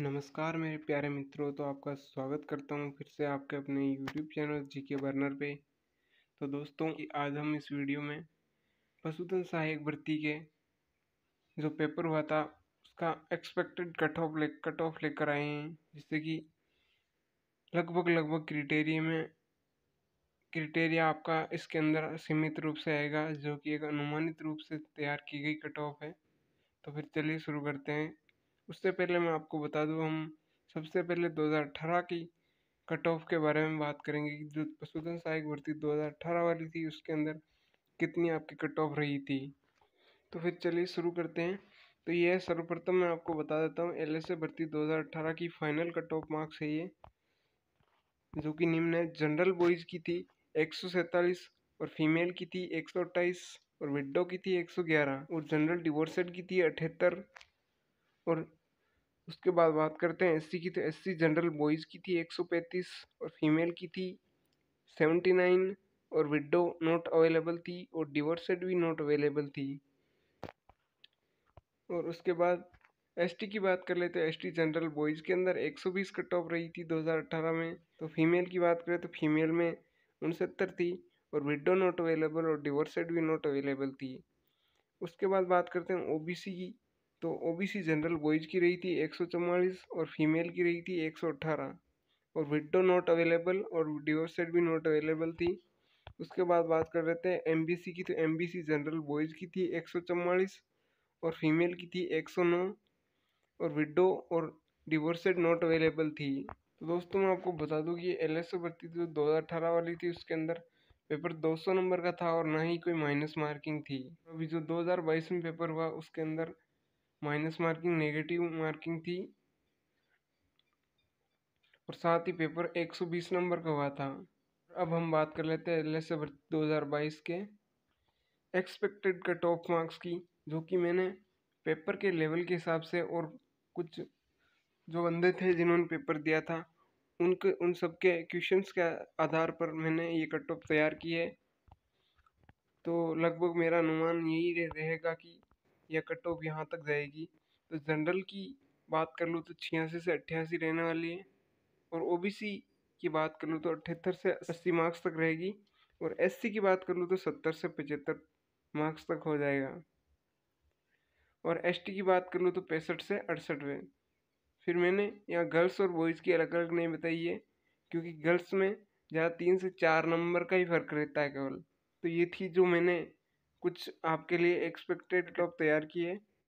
नमस्कार मेरे प्यारे मित्रों तो आपका स्वागत करता हूँ फिर से आपके अपने यूट्यूब चैनल जी के बर्नर पे तो दोस्तों आज हम इस वीडियो में पशुधन सहायक भर्ती के जो पेपर हुआ था उसका एक्सपेक्टेड कट ऑफ ले कट ऑफ लेकर आए हैं जिससे कि लगभग लगभग क्रिटेरिया में क्रिटेरिया आपका इसके अंदर सीमित रूप से आएगा जो कि एक अनुमानित रूप से तैयार की गई कट ऑफ है तो फिर चलिए शुरू करते हैं उससे पहले मैं आपको बता दूं हम सबसे पहले 2018 की कट ऑफ के बारे में बात करेंगे कि जो पशुधन सहायक भर्ती 2018 वाली थी उसके अंदर कितनी आपकी कट ऑफ रही थी तो फिर चलिए शुरू करते हैं तो यह सर्वप्रथम मैं आपको बता देता हूँ एल एस भर्ती 2018 की फाइनल कट ऑफ मार्क्स है ये जो कि निम्न है जनरल बॉयज़ की थी एक और फीमेल की थी एक और विडो की थी 111 और जनरल डिवोर्सेड की थी अठहत्तर और उसके बाद बात करते हैं एससी की तो एससी जनरल बॉयज़ की थी 135 और फीमेल की थी 79 और विडो नॉट अवेलेबल थी और डिवोर्सेड भी नॉट अवेलेबल थी और उसके बाद एसटी की बात कर लेते हैं एसटी जनरल बॉयज़ के अंदर 120 कट ऑफ रही थी 2018 में तो फीमेल की बात करें तो फीमेल में उनसत्तर थी और विडो नॉट अवेलेबल और डिवोर्सेड भी नॉट अवेलेबल थी उसके बाद बात करते हैं ओबीसी की तो ओबीसी जनरल बॉयज़ की रही थी एक और फीमेल की रही थी 118 और विडो नॉट अवेलेबल और डिवोर्सेड भी नॉट अवेलेबल थी उसके बाद बात कर रहे थे एम की तो एम जनरल बॉयज़ की थी एक और फीमेल की थी 109 और विडो और डिवोर्सेड नॉट अवेलेबल थी तो दोस्तों मैं आपको बता दूं कि एल एस भर्ती जो तो दो हज़ार अठारह वाली थी उसके अंदर पेपर 200 नंबर का था और ना ही कोई माइनस मार्किंग थी अभी जो 2022 में पेपर हुआ उसके अंदर माइनस मार्किंग नेगेटिव मार्किंग थी और साथ ही पेपर 120 नंबर का हुआ था अब हम बात कर लेते हैं एल एस दो हज़ार बाईस के एक्सपेक्टेड का टॉप मार्क्स की जो कि मैंने पेपर के लेवल के हिसाब से और कुछ जो बंदे थे जिन्होंने पेपर दिया था उनके उन सबके क्वेश्चन के आधार पर मैंने ये कट ऑफ तैयार की है तो लगभग मेरा अनुमान यही रहेगा कि या कट ऑफ यहाँ तक जाएगी तो जनरल की बात कर लो तो छियासी से अट्ठासी रहने वाली है और ओ की बात कर लो तो अठहत्तर से अस्सी मार्क्स तक रहेगी और एस की बात कर लो तो सत्तर से पचहत्तर मार्क्स तक हो जाएगा और एस की बात कर लो तो पैंसठ से अड़सठ में फिर मैंने यहाँ गर्ल्स और बॉयज़ की अलग अलग नहीं बताई है क्योंकि गर्ल्स में जहाँ तीन से चार नंबर का ही फर्क रहता है केवल तो ये थी जो मैंने कुछ आपके लिए एक्सपेक्टेड टॉप तैयार किए